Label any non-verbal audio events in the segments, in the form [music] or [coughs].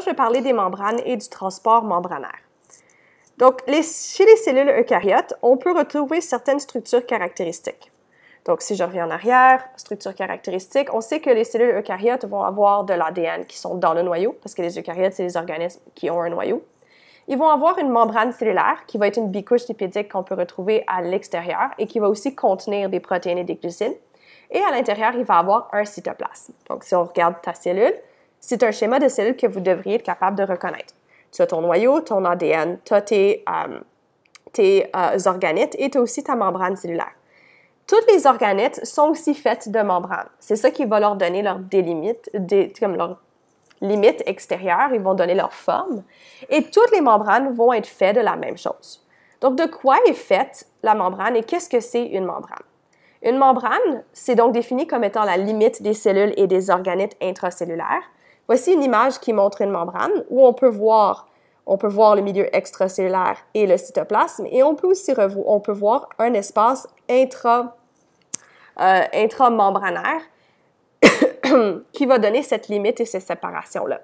je vais parler des membranes et du transport membranaire. Donc, chez les cellules eucaryotes, on peut retrouver certaines structures caractéristiques. Donc, si je reviens en arrière, structures caractéristiques, on sait que les cellules eucaryotes vont avoir de l'ADN qui sont dans le noyau, parce que les eucaryotes, c'est les organismes qui ont un noyau. Ils vont avoir une membrane cellulaire qui va être une bicouche lipidique qu'on peut retrouver à l'extérieur et qui va aussi contenir des protéines et des glucides. Et à l'intérieur, il va avoir un cytoplasme. Donc, si on regarde ta cellule, c'est un schéma de cellules que vous devriez être capable de reconnaître. Tu as ton noyau, ton ADN, tu as tes, euh, euh, organites et tu as aussi ta membrane cellulaire. Toutes les organites sont aussi faites de membranes. C'est ça qui va leur donner leur délimite, des, comme leur limite extérieure, ils vont donner leur forme. Et toutes les membranes vont être faites de la même chose. Donc, de quoi est faite la membrane et qu'est-ce que c'est une membrane? Une membrane, c'est donc défini comme étant la limite des cellules et des organites intracellulaires. Voici une image qui montre une membrane où on peut voir, on peut voir le milieu extracellulaire et le cytoplasme et on peut aussi on peut voir un espace intra, euh, intramembranaire [coughs] qui va donner cette limite et cette séparation-là.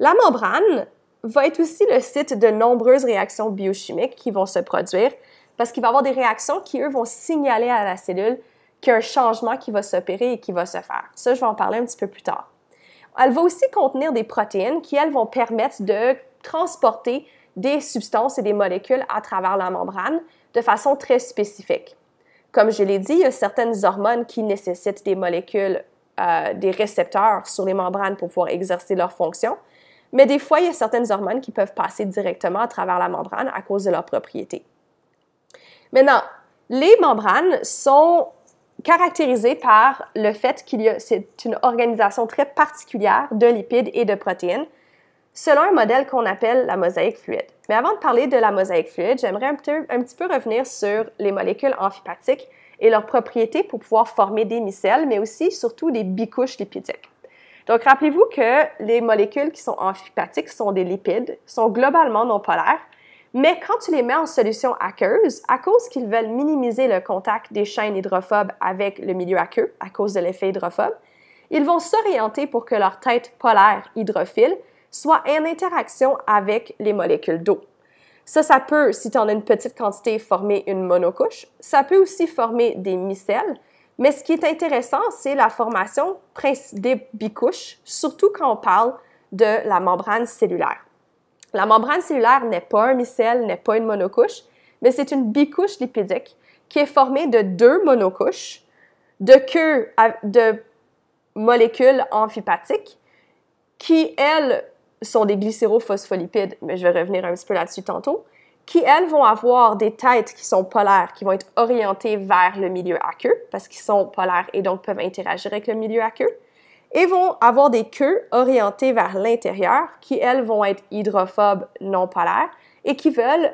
La membrane va être aussi le site de nombreuses réactions biochimiques qui vont se produire parce qu'il va y avoir des réactions qui, eux, vont signaler à la cellule qu'il y a un changement qui va s'opérer et qui va se faire. Ça, je vais en parler un petit peu plus tard. Elle va aussi contenir des protéines qui, elles, vont permettre de transporter des substances et des molécules à travers la membrane de façon très spécifique. Comme je l'ai dit, il y a certaines hormones qui nécessitent des molécules, euh, des récepteurs sur les membranes pour pouvoir exercer leur fonction, mais des fois, il y a certaines hormones qui peuvent passer directement à travers la membrane à cause de leurs propriétés. Maintenant, les membranes sont caractérisé par le fait qu'il y a c'est une organisation très particulière de lipides et de protéines selon un modèle qu'on appelle la mosaïque fluide. Mais avant de parler de la mosaïque fluide, j'aimerais un, un, petit peu revenir sur les molécules amphipathiques et leurs propriétés pour pouvoir former des micelles, mais aussi surtout des bicouches lipidiques. Donc rappelez-vous que les molécules qui sont amphipathiques sont des lipides, sont globalement non polaires mais quand tu les mets en solution aqueuse, à cause qu'ils veulent minimiser le contact des chaînes hydrophobes avec le milieu aqueux, à cause de l'effet hydrophobe, ils vont s'orienter pour que leur tête polaire hydrophile soit en interaction avec les molécules d'eau. Ça, ça peut, si tu en as une petite quantité, former une monocouche. Ça peut aussi former des micelles. Mais ce qui est intéressant, c'est la formation des bicouches, surtout quand on parle de la membrane cellulaire. La membrane cellulaire n'est pas un micelle, n'est pas une monocouche, mais c'est une bicouche lipidique qui est formée de deux monocouches de de molécules amphipathiques qui, elles, sont des glycérophospholipides, mais je vais revenir un petit peu là-dessus tantôt, qui, elles, vont avoir des têtes qui sont polaires, qui vont être orientées vers le milieu aqueux, parce qu'ils sont polaires et donc peuvent interagir avec le milieu aqueux et vont avoir des queues orientées vers l'intérieur qui, elles, vont être hydrophobes non polaires et qui veulent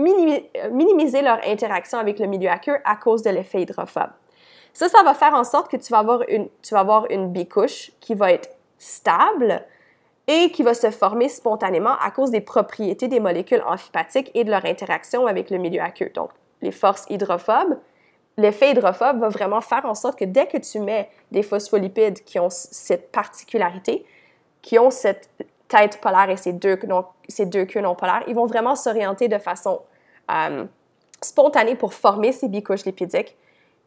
euh, minimiser leur interaction avec le milieu aqueux à cause de l'effet hydrophobe. Ça, ça va faire en sorte que tu vas avoir une, bicouche qui va être stable et qui va se former spontanément à cause des propriétés des molécules amphipathiques et de leur interaction avec le milieu aqueux. Donc, les forces hydrophobes l'effet hydrophobe va vraiment faire en sorte que dès que tu mets des phospholipides qui ont cette particularité, qui ont cette tête polaire et ces deux, ces deux queues non polaires, ils vont vraiment s'orienter de façon euh, spontanée pour former ces bicouches lipidiques,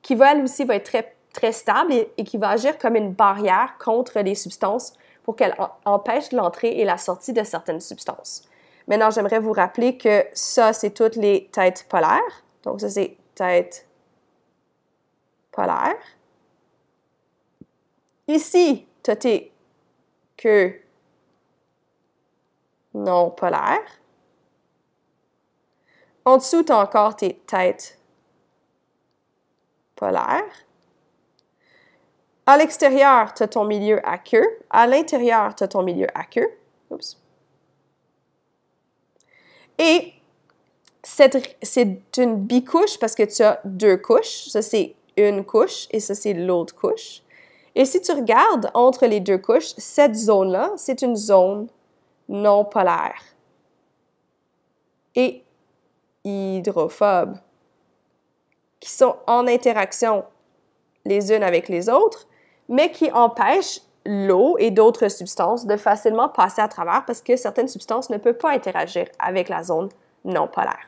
qui va aussi va être très, très stable et, qui va agir comme une barrière contre les substances pour qu'elles empêchent l'entrée et la sortie de certaines substances. Maintenant, j'aimerais vous rappeler que ça, c'est toutes les têtes polaires. Donc, ça, c'est tête polaire. Ici, tu as tes queues non polaires. En dessous, tu as encore tes têtes polaires. À l'extérieur, tu as ton milieu à queue. À l'intérieur, tu as ton milieu à queue. Et c'est une bicouche parce que tu as deux couches. Ça, c'est une couche et ça, c'est l'autre couche. Et si tu regardes entre les deux couches, cette zone-là, c'est une zone non polaire et hydrophobe qui sont en interaction les unes avec les autres, mais qui empêchent l'eau et d'autres substances de facilement passer à travers parce que certaines substances ne peuvent pas interagir avec la zone non polaire.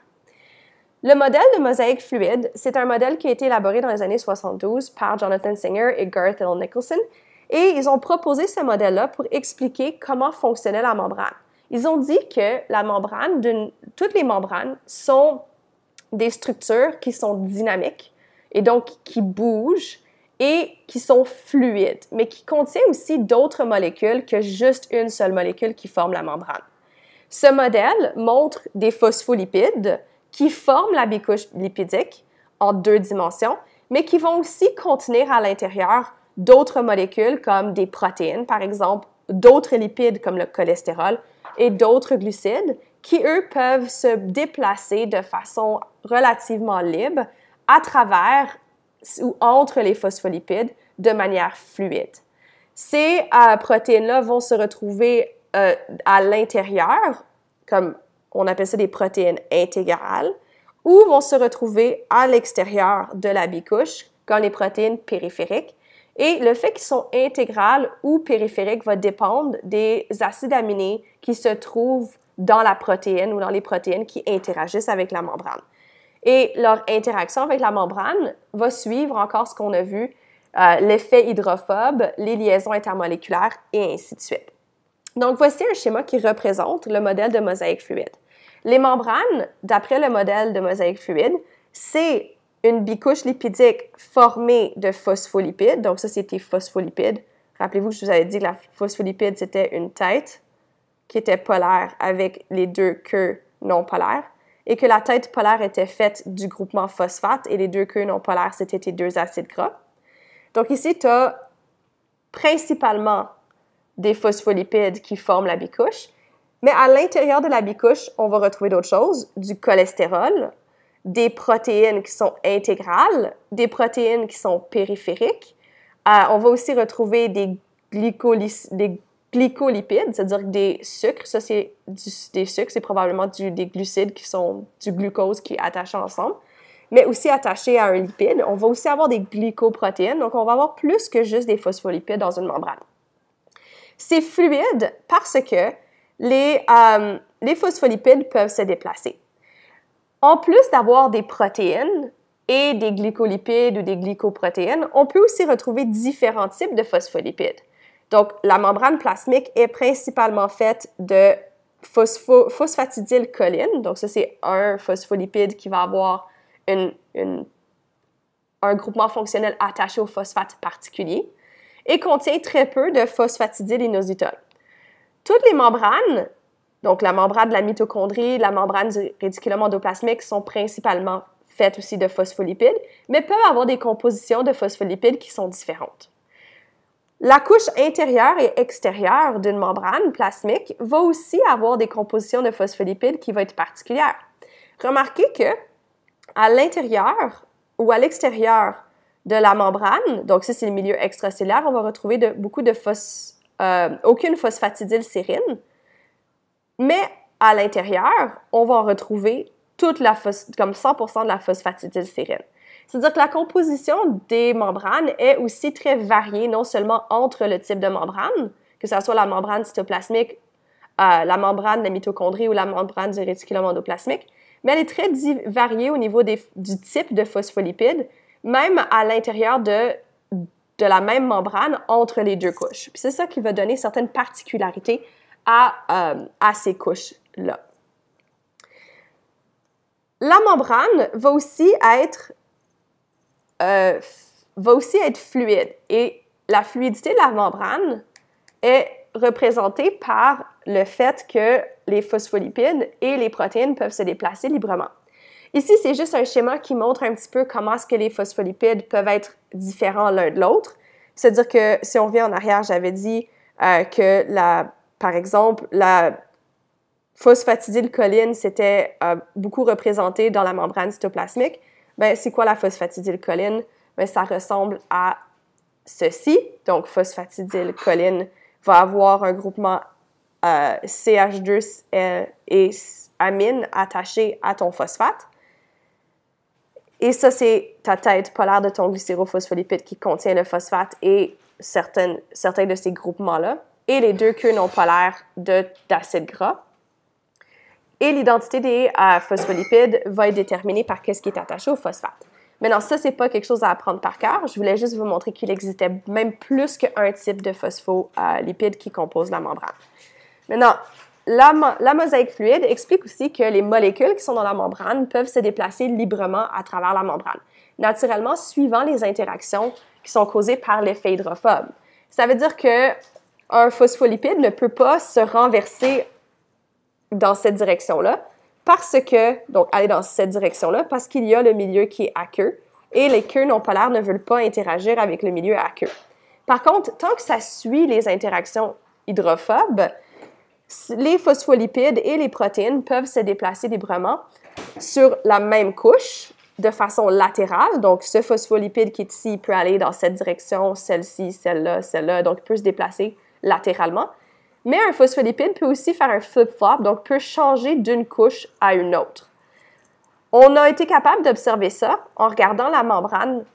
Le modèle de mosaïque fluide, c'est un modèle qui a été élaboré dans les années 72 par Jonathan Singer et Garth L. Nicholson, et ils ont proposé ce modèle-là pour expliquer comment fonctionnait la membrane. Ils ont dit que la membrane, toutes les membranes sont des structures qui sont dynamiques et donc qui bougent et qui sont fluides, mais qui contiennent aussi d'autres molécules que juste une seule molécule qui forme la membrane. Ce modèle montre des phospholipides, qui forment la bicouche lipidique en deux dimensions, mais qui vont aussi contenir à l'intérieur d'autres molécules comme des protéines, par exemple, d'autres lipides comme le cholestérol et d'autres glucides qui, eux, peuvent se déplacer de façon relativement libre à travers ou entre les phospholipides de manière fluide. Ces euh, protéines-là vont se retrouver euh, à l'intérieur, comme on appelle ça des protéines intégrales, ou vont se retrouver à l'extérieur de la bicouche, comme les protéines périphériques. Et le fait qu'ils sont intégrales ou périphériques va dépendre des acides aminés qui se trouvent dans la protéine ou dans les protéines qui interagissent avec la membrane. Et leur interaction avec la membrane va suivre encore ce qu'on a vu, euh, l'effet hydrophobe, les liaisons intermoléculaires et ainsi de suite. Donc voici un schéma qui représente le modèle de mosaïque fluide. Les membranes, d'après le modèle de mosaïque fluide, c'est une bicouche lipidique formée de phospholipides. Donc, ça, c'était phospholipides. Rappelez-vous que je vous avais dit que la phospholipide, c'était une tête qui était polaire avec les deux queues non polaires et que la tête polaire était faite du groupement phosphate et les deux queues non polaires, c'était tes deux acides gras. Donc ici, tu as principalement des phospholipides qui forment la bicouche mais à l'intérieur de la bicouche, on va retrouver d'autres choses, du cholestérol, des protéines qui sont intégrales, des protéines qui sont périphériques. Euh, on va aussi retrouver des, des glycolipides, c'est-à-dire des sucres. Ça, c'est des sucres, c'est probablement des glucides qui sont du glucose qui est attaché ensemble, mais aussi attaché à un lipide. On va aussi avoir des glycoprotéines, donc on va avoir plus que juste des phospholipides dans une membrane. C'est fluide parce que les, euh, phospholipides peuvent se déplacer. En plus d'avoir des protéines et des glycolipides ou des glycoprotéines, on peut aussi retrouver différents types de phospholipides. Donc, la membrane plasmique est principalement faite de phosphatidylcholine. Donc, ça, c'est un phospholipide qui va avoir un groupement fonctionnel attaché au phosphate particulier et contient très peu de phosphatidylinositol. Toutes les membranes, donc la membrane de la mitochondrie, la membrane du réticulum endoplasmique sont principalement faites aussi de phospholipides, mais peuvent avoir des compositions de phospholipides qui sont différentes. La couche intérieure et extérieure d'une membrane plasmique va aussi avoir des compositions de phospholipides qui vont être particulières. Remarquez que à l'intérieur ou à l'extérieur de la membrane, donc si c'est le milieu extracellulaire, on va retrouver beaucoup de, phospholipides. Euh, aucune phosphatidylsérine, mais à l'intérieur, on va retrouver toute la comme 100% de la phosphatidylsérine. C'est-à-dire que la composition des membranes est aussi très variée, non seulement entre le type de membrane, que ce soit la membrane cytoplasmique, euh, la membrane de la mitochondrie ou la membrane du réticulum endoplasmique, mais elle est très variée au niveau du type de phospholipides, même à l'intérieur de de la même membrane entre les deux couches. c'est ça qui va donner certaines particularités à, euh, ces couches-là. La membrane va aussi être, euh, va aussi être fluide et la fluidité de la membrane est représentée par le fait que les phospholipides et les protéines peuvent se déplacer librement. Ici, c'est juste un schéma qui montre un petit peu comment est-ce que les phospholipides peuvent être différents l'un de l'autre. C'est-à-dire que si on revient en arrière, j'avais dit euh, que, la, par exemple, la phosphatidylcholine, c'était euh, beaucoup représenté dans la membrane cytoplasmique. Ben, c'est quoi la phosphatidylcholine? Ben, ça ressemble à ceci. Donc, phosphatidylcholine va avoir un groupement euh, CH2 et amine attaché à ton phosphate. Et ça, c'est ta tête polaire de ton glycérophospholipide qui contient le phosphate et certaines, certains de ces groupements-là. Et les deux queues non polaires de d'acide gras. Et l'identité des euh, phospholipides va être déterminée par qu'est-ce qui est attaché au phosphate. Maintenant, ça, c'est pas quelque chose à apprendre par cœur. Je voulais juste vous montrer qu'il existait même plus qu'un type de phospholipide qui compose la membrane. Maintenant, la, mosaïque fluide explique aussi que les molécules qui sont dans la membrane peuvent se déplacer librement à travers la membrane, naturellement suivant les interactions qui sont causées par l'effet hydrophobe. Ça veut dire que un phospholipide ne peut pas se renverser dans cette direction-là parce que donc aller dans cette direction-là parce qu'il y a le milieu qui est aqueux et les queues non polaires ne veulent pas interagir avec le milieu aqueux. Par contre, tant que ça suit les interactions hydrophobes, les phospholipides et les protéines peuvent se déplacer librement sur la même couche de façon latérale. Donc, ce phospholipide qui est ici peut aller dans cette direction, celle-ci, celle-là, celle-là, donc il peut se déplacer latéralement. Mais un phospholipide peut aussi faire un flip-flop, donc peut changer d'une couche à une autre. On a été capable d'observer ça en regardant la membrane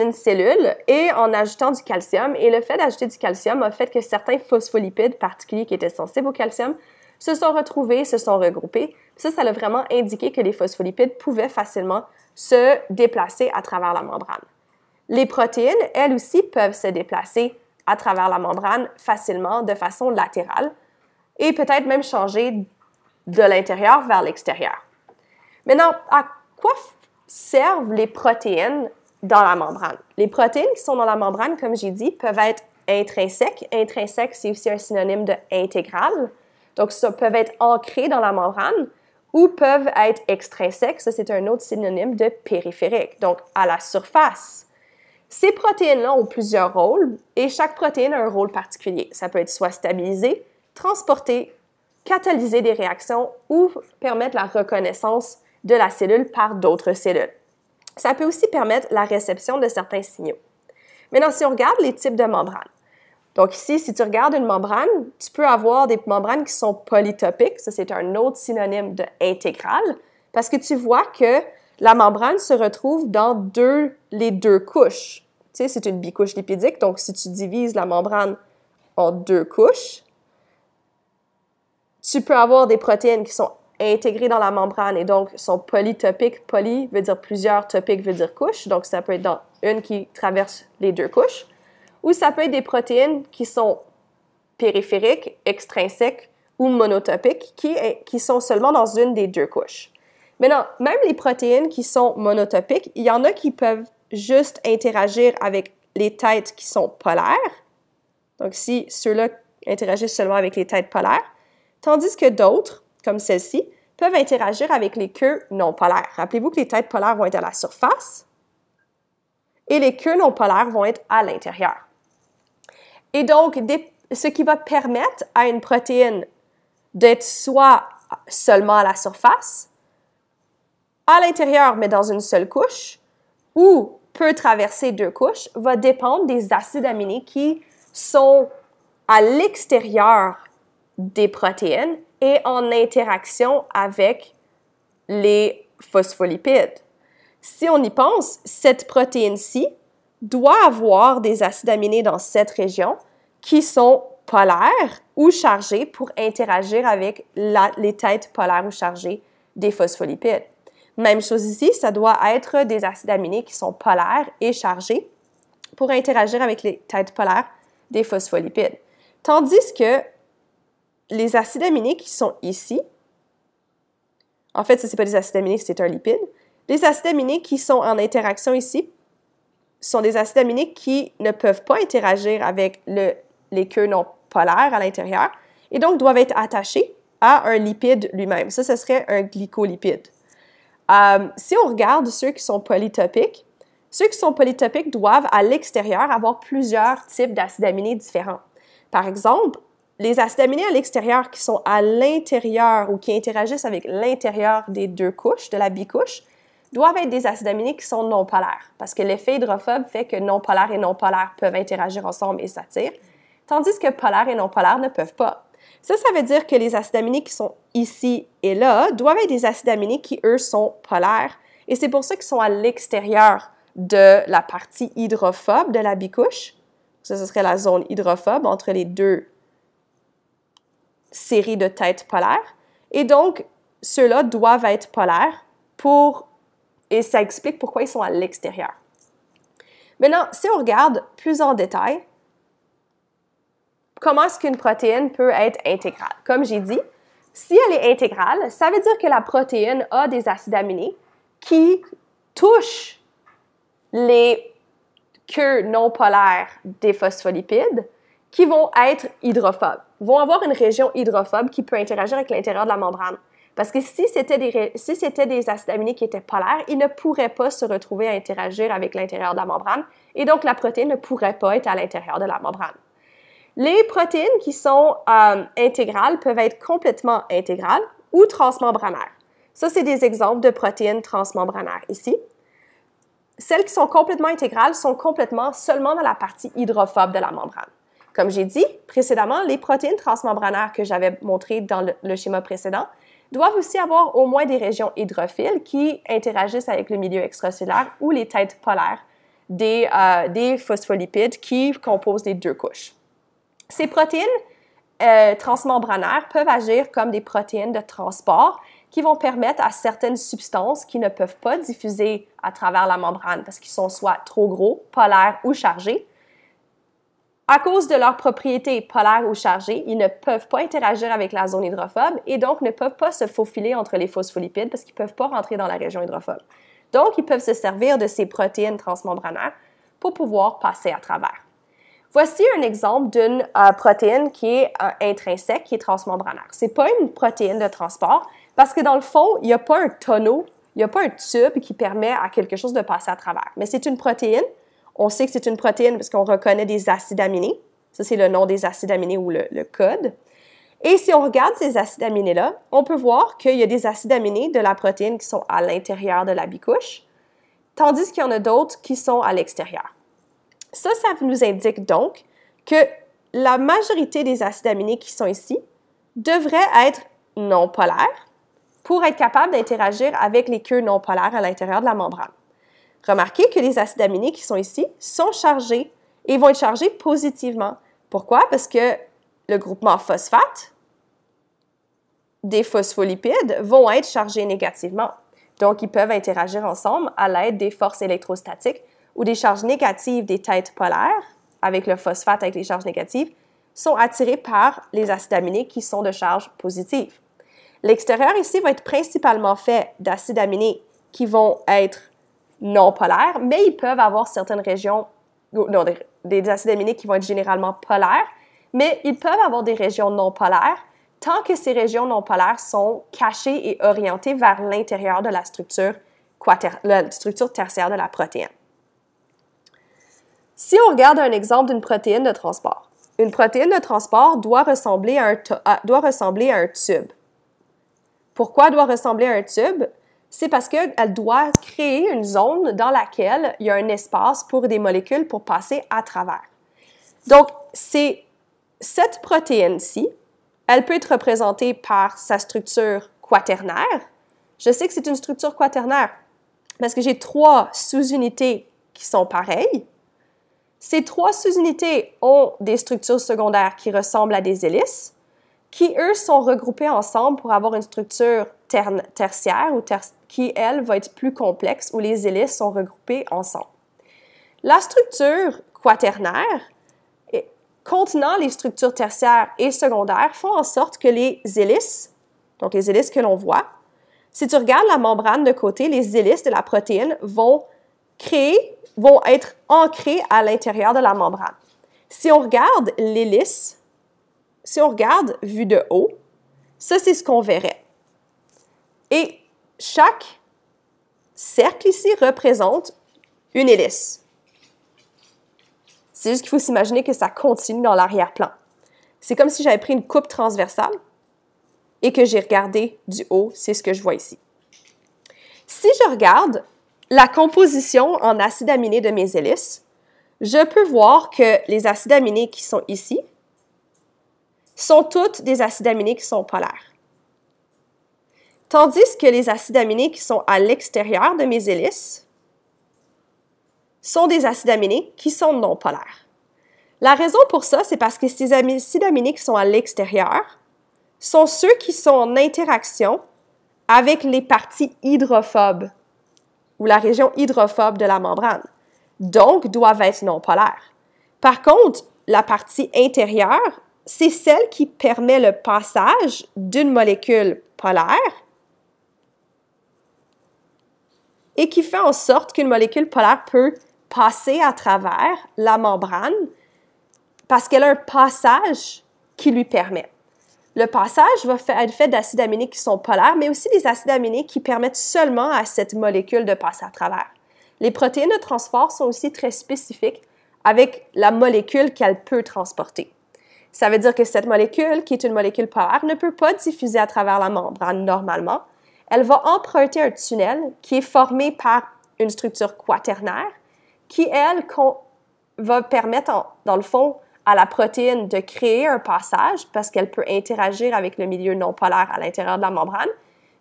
une cellule et en ajoutant du calcium. Et le fait d'ajouter du calcium a fait que certains phospholipides particuliers qui étaient sensibles au calcium se sont retrouvés, se sont regroupés. Ça, ça a vraiment indiqué que les phospholipides pouvaient facilement se déplacer à travers la membrane. Les protéines, elles aussi, peuvent se déplacer à travers la membrane facilement de façon latérale et peut-être même changer de l'intérieur vers l'extérieur. Maintenant, à quoi servent les protéines dans la membrane. Les protéines qui sont dans la membrane, comme j'ai dit, peuvent être intrinsèques. Intrinsèques, c'est aussi un synonyme de intégrale. Donc, ça peuvent être ancré dans la membrane ou peuvent être extrinsèques. Ça, c'est un autre synonyme de périphérique, donc à la surface. Ces protéines-là ont plusieurs rôles et chaque protéine a un rôle particulier. Ça peut être soit stabiliser, transporter, catalyser des réactions ou permettre la reconnaissance de la cellule par d'autres cellules. Ça peut aussi permettre la réception de certains signaux. Maintenant, si on regarde les types de membranes, donc ici, si tu regardes une membrane, tu peux avoir des membranes qui sont polytopiques, ça c'est un autre synonyme de intégrale, parce que tu vois que la membrane se retrouve dans deux, les deux couches. Tu sais, c'est une bicouche lipidique, donc si tu divises la membrane en deux couches, tu peux avoir des protéines qui sont intégrés dans la membrane et donc sont polytopiques. Poly veut dire plusieurs, topiques veut dire couche, donc ça peut être dans une qui traverse les deux couches. Ou ça peut être des protéines qui sont périphériques, extrinsèques ou monotopiques, qui, qui sont seulement dans une des deux couches. Maintenant, même les protéines qui sont monotopiques, il y en a qui peuvent juste interagir avec les têtes qui sont polaires. Donc, si ceux-là interagissent seulement avec les têtes polaires, tandis que d'autres comme celle-ci, peuvent interagir avec les queues non polaires. Rappelez-vous que les têtes polaires vont être à la surface et les queues non polaires vont être à l'intérieur. Et donc, ce qui va permettre à une protéine d'être soit seulement à la surface, à l'intérieur mais dans une seule couche, ou peut traverser deux couches, va dépendre des acides aminés qui sont à l'extérieur des protéines et en interaction avec les phospholipides. Si on y pense, cette protéine-ci doit avoir des acides aminés dans cette région qui sont polaires ou chargés pour interagir avec les têtes polaires ou chargées des phospholipides. Même chose ici, ça doit être des acides aminés qui sont polaires et chargés pour interagir avec les têtes polaires des phospholipides. Tandis que les acides aminés qui sont ici, en fait, ce n'est pas des acides aminés, c'est un lipide. Les acides aminés qui sont en interaction ici sont des acides aminés qui ne peuvent pas interagir avec les queues non polaires à l'intérieur et donc doivent être attachés à un lipide lui-même. Ça, ce serait un glycolipide. Euh, si on regarde ceux qui sont polytopiques, ceux qui sont polytopiques doivent à l'extérieur avoir plusieurs types d'acides aminés différents. Par exemple, les aminés à l'extérieur qui sont à l'intérieur ou qui interagissent avec l'intérieur des deux couches, de la bicouche, doivent être des acides aminés qui sont non polaires, parce que l'effet hydrophobe fait que non polaires et non polaires peuvent interagir ensemble et s'attirent, tandis que polaires et non polaires ne peuvent pas. Ça, ça veut dire que les acides aminés qui sont ici et là doivent être des acides aminés qui, eux, sont polaires, et c'est pour ça qu'ils sont à l'extérieur de la partie hydrophobe de la bicouche. Ça, ce serait la zone hydrophobe entre les deux série de têtes polaires. Et donc, ceux-là doivent être polaires pour... Et ça explique pourquoi ils sont à l'extérieur. Maintenant, si on regarde plus en détail, comment est-ce qu'une protéine peut être intégrale? Comme j'ai dit, si elle est intégrale, ça veut dire que la protéine a des acides aminés qui touchent les queues non polaires des phospholipides qui vont être hydrophobes, vont avoir une région hydrophobe qui peut interagir avec l'intérieur de la membrane. Parce que si c'était des, si c'était des acides aminés qui étaient polaires, ils ne pourraient pas se retrouver à interagir avec l'intérieur de la membrane et donc la protéine ne pourrait pas être à l'intérieur de la membrane. Les protéines qui sont euh, intégrales peuvent être complètement intégrales ou transmembranaires. Ça, c'est des exemples de protéines transmembranaires ici. Celles qui sont complètement intégrales sont complètement seulement dans la partie hydrophobe de la membrane. Comme j'ai dit précédemment, les protéines transmembranaires que j'avais montrées dans le, schéma précédent doivent aussi avoir au moins des régions hydrophiles qui interagissent avec le milieu extracellulaire ou les têtes polaires des, euh, phospholipides qui composent les deux couches. Ces protéines euh, transmembranaires peuvent agir comme des protéines de transport qui vont permettre à certaines substances qui ne peuvent pas diffuser à travers la membrane parce qu'ils sont soit trop gros, polaires ou chargés, à cause de leur propriété polaire ou chargée, ils ne peuvent pas interagir avec la zone hydrophobe et donc ne peuvent pas se faufiler entre les phospholipides parce qu'ils ne peuvent pas rentrer dans la région hydrophobe. Donc, ils peuvent se servir de ces protéines transmembranaires pour pouvoir passer à travers. Voici un exemple d'une euh, protéine qui est euh, intrinsèque, qui est transmembranaire. Ce n'est pas une protéine de transport parce que dans le fond, il n'y a pas un tonneau, il n'y a pas un tube qui permet à quelque chose de passer à travers. Mais c'est une protéine on sait que c'est une protéine parce qu'on reconnaît des acides aminés. Ça, c'est le nom des acides aminés ou le, code. Et si on regarde ces acides aminés-là, on peut voir qu'il y a des acides aminés de la protéine qui sont à l'intérieur de la bicouche, tandis qu'il y en a d'autres qui sont à l'extérieur. Ça, ça nous indique donc que la majorité des acides aminés qui sont ici devraient être non polaires pour être capables d'interagir avec les queues non polaires à l'intérieur de la membrane. Remarquez que les acides aminés qui sont ici sont chargés et vont être chargés positivement. Pourquoi? Parce que le groupement phosphate des phospholipides vont être chargés négativement. Donc, ils peuvent interagir ensemble à l'aide des forces électrostatiques ou des charges négatives des têtes polaires, avec le phosphate, avec les charges négatives, sont attirées par les acides aminés qui sont de charge positive. L'extérieur ici va être principalement fait d'acides aminés qui vont être non polaires, mais ils peuvent avoir certaines régions, des, acides aminés qui vont être généralement polaires, mais ils peuvent avoir des régions non polaires tant que ces régions non polaires sont cachées et orientées vers l'intérieur de la structure, la structure tertiaire de la protéine. Si on regarde un exemple d'une protéine de transport, une protéine de transport doit ressembler à un, doit ressembler à un tube. Pourquoi doit ressembler à un tube? c'est parce qu'elle doit créer une zone dans laquelle il y a un espace pour des molécules pour passer à travers. Donc, c'est cette protéine-ci, elle peut être représentée par sa structure quaternaire. Je sais que c'est une structure quaternaire parce que j'ai trois sous-unités qui sont pareilles. Ces trois sous-unités ont des structures secondaires qui ressemblent à des hélices qui, eux, sont regroupés ensemble pour avoir une structure tertiaire ou qui, elle, va être plus complexe, où les hélices sont regroupées ensemble. La structure quaternaire, contenant les structures tertiaires et secondaires, font en sorte que les hélices, donc les hélices que l'on voit, si tu regardes la membrane de côté, les hélices de la protéine vont créer, vont être ancrées à l'intérieur de la membrane. Si on regarde l'hélice si on regarde vu de haut, ça, c'est ce qu'on verrait. Et chaque cercle ici représente une hélice. C'est juste qu'il faut s'imaginer que ça continue dans l'arrière-plan. C'est comme si j'avais pris une coupe transversale et que j'ai regardé du haut, c'est ce que je vois ici. Si je regarde la composition en acides aminés de mes hélices, je peux voir que les acides aminés qui sont ici sont toutes des acides aminés qui sont polaires. Tandis que les acides aminés qui sont à l'extérieur de mes hélices sont des acides aminés qui sont non polaires. La raison pour ça, c'est parce que ces acides aminés qui sont à l'extérieur sont ceux qui sont en interaction avec les parties hydrophobes ou la région hydrophobe de la membrane, donc doivent être non polaires. Par contre, la partie intérieure c'est celle qui permet le passage d'une molécule polaire et qui fait en sorte qu'une molécule polaire peut passer à travers la membrane parce qu'elle a un passage qui lui permet. Le passage va être fait d'acides aminés qui sont polaires, mais aussi des acides aminés qui permettent seulement à cette molécule de passer à travers. Les protéines de transport sont aussi très spécifiques avec la molécule qu'elle peut transporter. Ça veut dire que cette molécule, qui est une molécule polaire, ne peut pas diffuser à travers la membrane normalement. Elle va emprunter un tunnel qui est formé par une structure quaternaire qui, elle, va permettre, dans le fond, à la protéine de créer un passage parce qu'elle peut interagir avec le milieu non polaire à l'intérieur de la membrane,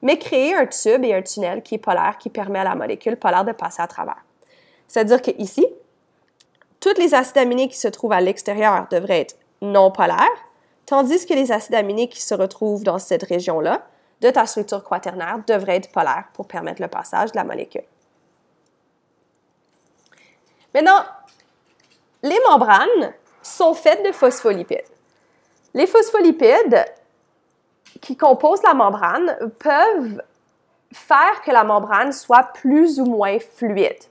mais créer un tube et un tunnel qui est polaire qui permet à la molécule polaire de passer à travers. C'est-à-dire qu'ici, toutes les acides aminés qui se trouvent à l'extérieur devraient être non polaire, tandis que les acides aminés qui se retrouvent dans cette région-là de ta structure quaternaire devraient être polaires pour permettre le passage de la molécule. Maintenant, les membranes sont faites de phospholipides. Les phospholipides qui composent la membrane peuvent faire que la membrane soit plus ou moins fluide.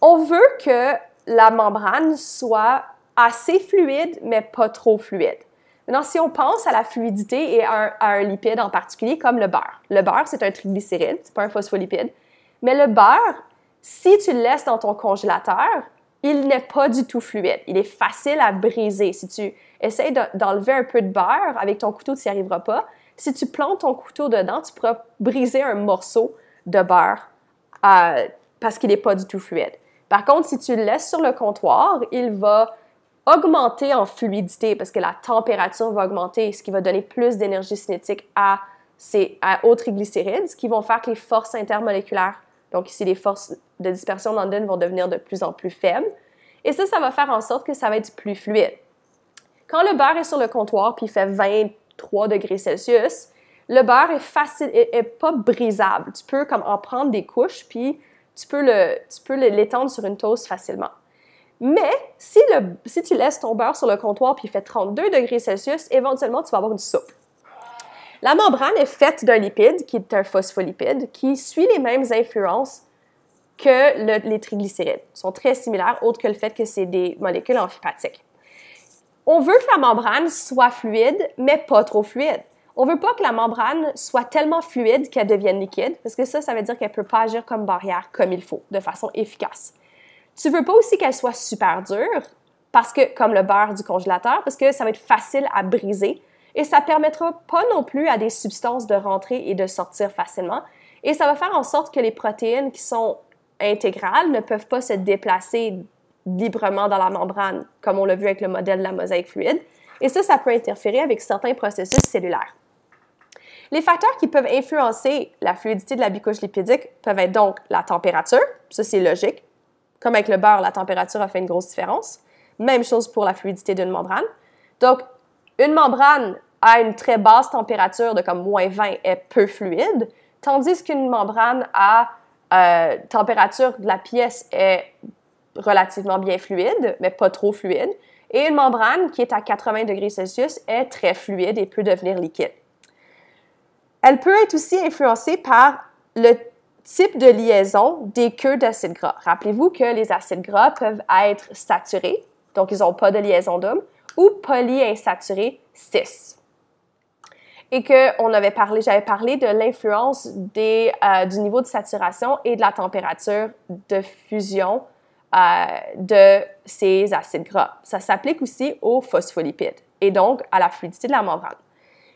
On veut que la membrane soit assez fluide, mais pas trop fluide. Maintenant, si on pense à la fluidité et à un, lipide en particulier, comme le beurre. Le beurre, c'est un triglycéride, c'est pas un phospholipide. Mais le beurre, si tu le laisses dans ton congélateur, il n'est pas du tout fluide. Il est facile à briser. Si tu essayes d'enlever un peu de beurre avec ton couteau, tu n'y arriveras pas. Si tu plantes ton couteau dedans, tu pourras briser un morceau de beurre euh, parce qu'il n'est pas du tout fluide. Par contre, si tu le laisses sur le comptoir, il va augmenter en fluidité parce que la température va augmenter, ce qui va donner plus d'énergie cinétique à ces à triglycérides, ce qui vont faire que les forces intermoléculaires, donc ici les forces de dispersion d'Andene vont devenir de plus en plus faibles. Et ça, ça va faire en sorte que ça va être plus fluide. Quand le beurre est sur le comptoir puis il fait 23 degrés Celsius, le beurre est facile, est, pas brisable. Tu peux comme en prendre des couches puis tu peux l'étendre sur une toast facilement. Mais si, tu laisses ton beurre sur le comptoir puis il fait 32 degrés Celsius, éventuellement, tu vas avoir une soupe. La membrane est faite d'un lipide, qui est un phospholipide, qui suit les mêmes influences que les triglycérides. Ils sont très similaires, autre que le fait que c'est des molécules amphipathiques. On veut que la membrane soit fluide, mais pas trop fluide. On veut pas que la membrane soit tellement fluide qu'elle devienne liquide, parce que ça, ça veut dire qu'elle peut pas agir comme barrière comme il faut, de façon efficace. Tu veux pas aussi qu'elle soit super dure, parce que, comme le beurre du congélateur, parce que ça va être facile à briser et ça permettra pas non plus à des substances de rentrer et de sortir facilement. Et ça va faire en sorte que les protéines qui sont intégrales ne peuvent pas se déplacer librement dans la membrane, comme on l'a vu avec le modèle de la mosaïque fluide. Et ça, ça peut interférer avec certains processus cellulaires. Les facteurs qui peuvent influencer la fluidité de la bicouche lipidique peuvent être donc la température, ça c'est logique, comme avec le beurre, la température a fait une grosse différence. Même chose pour la fluidité d'une membrane. Donc, une membrane à une très basse température de comme moins 20 est peu fluide, tandis qu'une membrane à euh, température de la pièce est relativement bien fluide, mais pas trop fluide. Et une membrane qui est à 80 degrés Celsius est très fluide et peut devenir liquide. Elle peut être aussi influencée par le Type de liaison des queues d'acides gras. Rappelez-vous que les acides gras peuvent être saturés, donc ils n'ont pas de liaison double, ou polyinsaturés 6. Et que on avait parlé, j'avais parlé de l'influence euh, du niveau de saturation et de la température de fusion euh, de ces acides gras. Ça s'applique aussi aux phospholipides et donc à la fluidité de la membrane.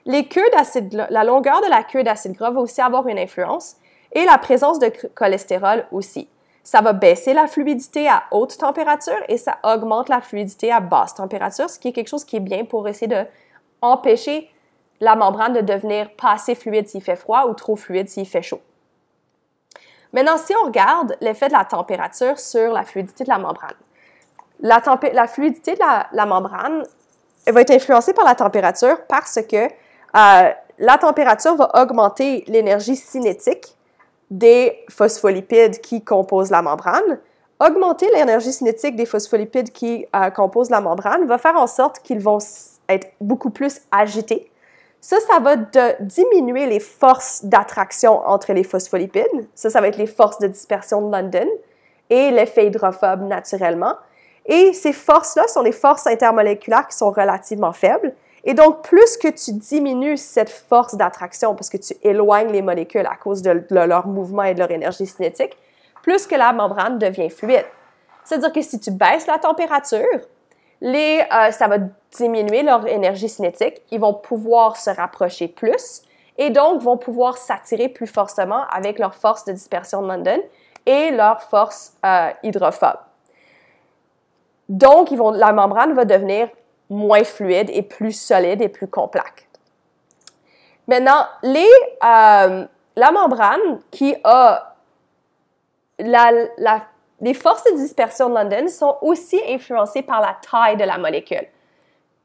la longueur de la queue d'acide gras va aussi avoir une influence et la présence de cholestérol aussi. Ça va baisser la fluidité à haute température et ça augmente la fluidité à basse température, ce qui est quelque chose qui est bien pour essayer d'empêcher la membrane de devenir pas assez fluide s'il fait froid ou trop fluide s'il fait chaud. Maintenant, si on regarde l'effet de la température sur la fluidité de la membrane, la, fluidité de la, membrane va être influencée par la température parce que euh, la température va augmenter l'énergie cinétique des phospholipides qui composent la membrane, augmenter l'énergie cinétique des phospholipides qui euh, composent la membrane va faire en sorte qu'ils vont être beaucoup plus agités. Ça, ça va diminuer les forces d'attraction entre les phospholipides. Ça, ça va être les forces de dispersion de London et l'effet hydrophobe naturellement. Et ces forces-là sont des forces intermoléculaires qui sont relativement faibles. Et donc, plus que tu diminues cette force d'attraction, parce que tu éloignes les molécules à cause de leur mouvement et de leur énergie cinétique, plus que la membrane devient fluide. C'est-à-dire que si tu baisses la température, les, euh, ça va diminuer leur énergie cinétique, ils vont pouvoir se rapprocher plus et donc vont pouvoir s'attirer plus fortement avec leur force de dispersion de London et leur force euh, hydrophobe. Donc, ils vont, la membrane va devenir moins fluide et plus solide et plus complexe. Maintenant, euh, la membrane qui a les forces de dispersion de London sont aussi influencées par la taille de la molécule.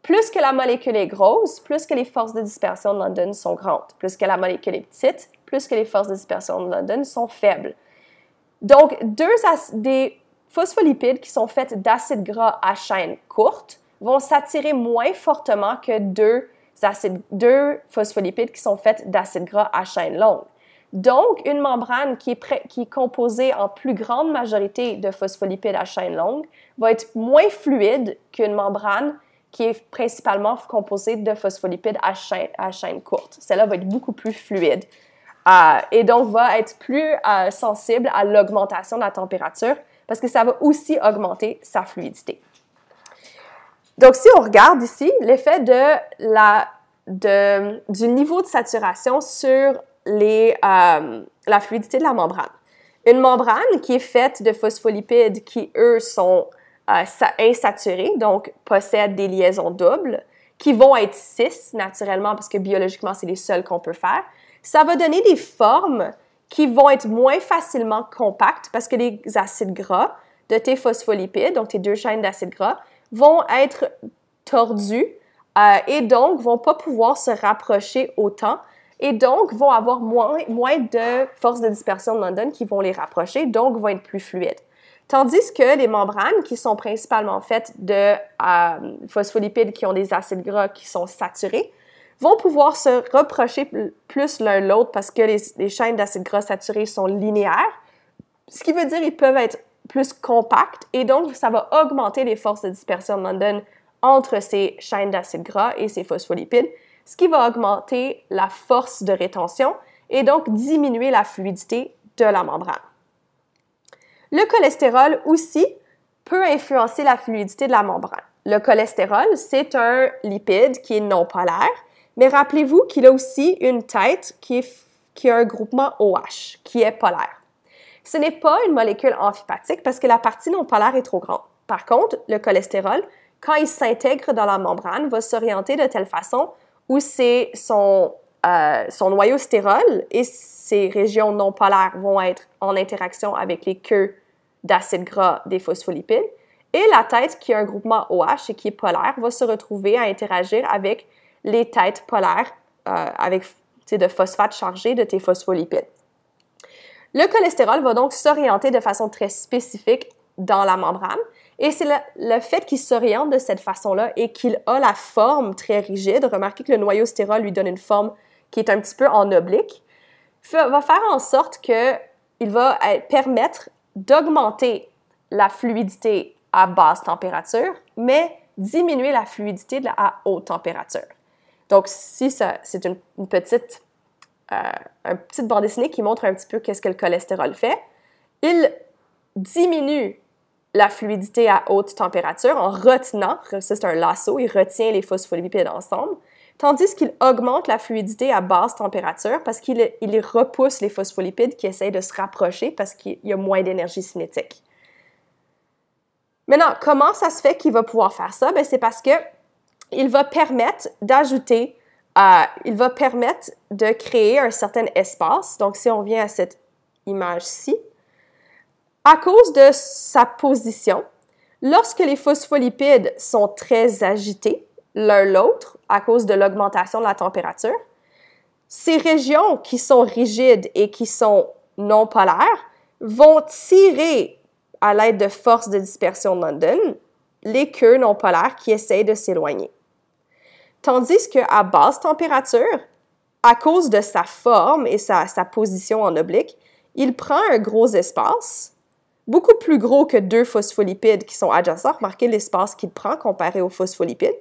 Plus que la molécule est grosse, plus que les forces de dispersion de London sont grandes. Plus que la molécule est petite, plus que les forces de dispersion de London sont faibles. Donc, deux des phospholipides qui sont faits d'acides gras à chaîne courte vont s'attirer moins fortement que deux, acides, deux phospholipides qui sont faits d'acides gras à chaîne longue. Donc, une membrane qui est, composée en plus grande majorité de phospholipides à chaîne longue va être moins fluide qu'une membrane qui est principalement composée de phospholipides à chaîne, courte. Celle-là va être beaucoup plus fluide euh, et donc va être plus euh, sensible à l'augmentation de la température parce que ça va aussi augmenter sa fluidité. Donc, si on regarde ici, l'effet de la, de, du niveau de saturation sur les, euh, la fluidité de la membrane. Une membrane qui est faite de phospholipides qui, eux, sont euh, insaturés, donc possèdent des liaisons doubles, qui vont être cis naturellement, parce que biologiquement, c'est les seuls qu'on peut faire. Ça va donner des formes qui vont être moins facilement compactes parce que les acides gras de tes phospholipides, donc tes deux chaînes d'acides gras, vont être tordus euh, et donc vont pas pouvoir se rapprocher autant et donc vont avoir moins, moins de forces de dispersion de London qui vont les rapprocher, donc vont être plus fluides. Tandis que les membranes, qui sont principalement faites de euh, phospholipides qui ont des acides gras qui sont saturés, vont pouvoir se reprocher plus l'un l'autre parce que les, les chaînes d'acides gras saturés sont linéaires, ce qui veut dire qu'ils peuvent être plus compact et donc ça va augmenter les forces de dispersion de London entre ces chaînes d'acide gras et ces phospholipides, ce qui va augmenter la force de rétention et donc diminuer la fluidité de la membrane. Le cholestérol aussi peut influencer la fluidité de la membrane. Le cholestérol, c'est un lipide qui est non polaire, mais rappelez-vous qu'il a aussi une tête qui, qui a un groupement OH, qui est polaire. Ce n'est pas une molécule amphipathique parce que la partie non polaire est trop grande. Par contre, le cholestérol, quand il s'intègre dans la membrane, va s'orienter de telle façon où c'est son, euh, son noyau stérol et ses régions non polaires vont être en interaction avec les queues d'acides gras des phospholipides. Et la tête, qui a un groupement OH et qui est polaire, va se retrouver à interagir avec les têtes polaires, euh, avec de phosphates chargé de tes phospholipides. Le cholestérol va donc s'orienter de façon très spécifique dans la membrane. Et c'est le, fait qu'il s'oriente de cette façon-là et qu'il a la forme très rigide, remarquez que le noyau stérol lui donne une forme qui est un petit peu en oblique, va faire en sorte qu'il va euh, permettre d'augmenter la fluidité à basse température, mais diminuer la fluidité à haute température. Donc, si c'est une petite euh, un petite bande dessinée qui montre un petit peu qu'est-ce que le cholestérol fait. Il diminue la fluidité à haute température en retenant, c'est un lasso, il retient les phospholipides ensemble, tandis qu'il augmente la fluidité à basse température parce qu'il repousse les phospholipides qui essayent de se rapprocher parce qu'il y a moins d'énergie cinétique. Maintenant, comment ça se fait qu'il va pouvoir faire ça? Ben, c'est parce que il va permettre d'ajouter euh, il va permettre de créer un certain espace. Donc, si on vient à cette image-ci, à cause de sa position, lorsque les phospholipides sont très agités l'un l'autre à cause de l'augmentation de la température, ces régions qui sont rigides et qui sont non polaires vont tirer à l'aide de forces de dispersion de London les queues non polaires qui essayent de s'éloigner. Tandis qu'à basse température, à cause de sa forme et sa, position en oblique, il prend un gros espace, beaucoup plus gros que deux phospholipides qui sont adjacents. Remarquez l'espace qu'il prend comparé aux phospholipides,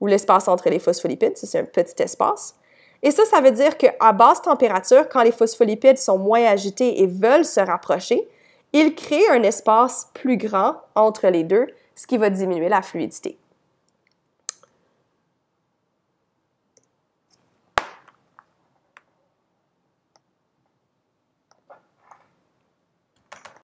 ou l'espace entre les phospholipides, c'est un petit espace. Et ça, ça veut dire qu'à basse température, quand les phospholipides sont moins agités et veulent se rapprocher, il crée un espace plus grand entre les deux, ce qui va diminuer la fluidité.